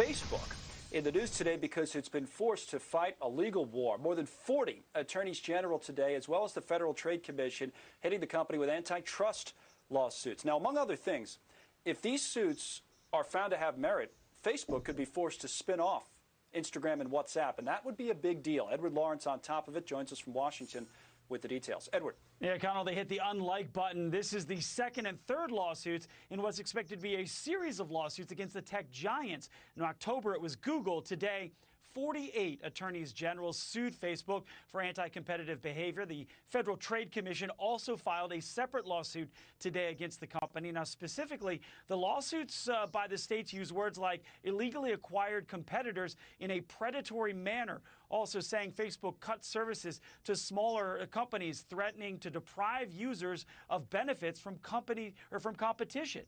Facebook in the news today because it's been forced to fight a legal war. More than 40 attorneys general today, as well as the Federal Trade Commission, hitting the company with antitrust lawsuits. Now, among other things, if these suits are found to have merit, Facebook could be forced to spin off Instagram and WhatsApp, and that would be a big deal. Edward Lawrence, on top of it, joins us from Washington with the details. Edward. Yeah, Connell, they hit the unlike button. This is the second and third lawsuits in what's expected to be a series of lawsuits against the tech giants. In October, it was Google. Today, 48 attorneys general sued Facebook for anti competitive behavior. The Federal Trade Commission also filed a separate lawsuit today against the company. Now, specifically, the lawsuits uh, by the states use words like illegally acquired competitors in a predatory manner, also saying Facebook cut services to smaller uh, companies, threatening to deprive users of benefits from company or from competition.